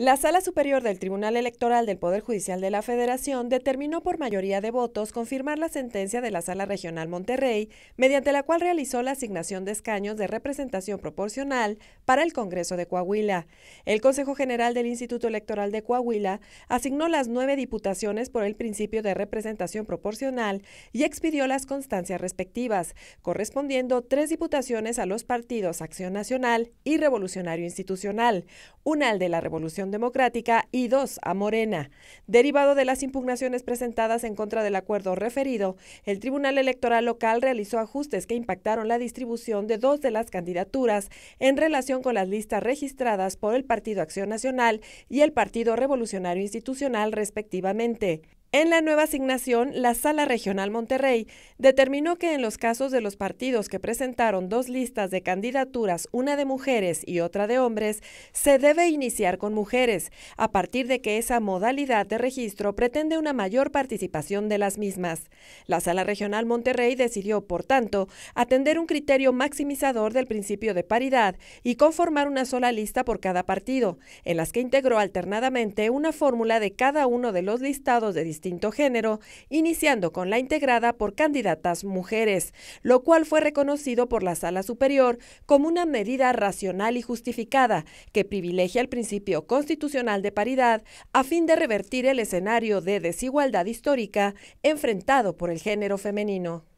La Sala Superior del Tribunal Electoral del Poder Judicial de la Federación determinó por mayoría de votos confirmar la sentencia de la Sala Regional Monterrey, mediante la cual realizó la asignación de escaños de representación proporcional para el Congreso de Coahuila. El Consejo General del Instituto Electoral de Coahuila asignó las nueve diputaciones por el principio de representación proporcional y expidió las constancias respectivas, correspondiendo tres diputaciones a los partidos Acción Nacional y Revolucionario Institucional, una al de la Revolución Democrática y dos a Morena. Derivado de las impugnaciones presentadas en contra del acuerdo referido, el Tribunal Electoral Local realizó ajustes que impactaron la distribución de dos de las candidaturas en relación con las listas registradas por el Partido Acción Nacional y el Partido Revolucionario Institucional respectivamente. En la nueva asignación, la Sala Regional Monterrey determinó que en los casos de los partidos que presentaron dos listas de candidaturas, una de mujeres y otra de hombres, se debe iniciar con mujeres, a partir de que esa modalidad de registro pretende una mayor participación de las mismas. La Sala Regional Monterrey decidió, por tanto, atender un criterio maximizador del principio de paridad y conformar una sola lista por cada partido, en las que integró alternadamente una fórmula de cada uno de los listados de distinto género, iniciando con la integrada por candidatas mujeres, lo cual fue reconocido por la Sala Superior como una medida racional y justificada que privilegia el principio constitucional de paridad a fin de revertir el escenario de desigualdad histórica enfrentado por el género femenino.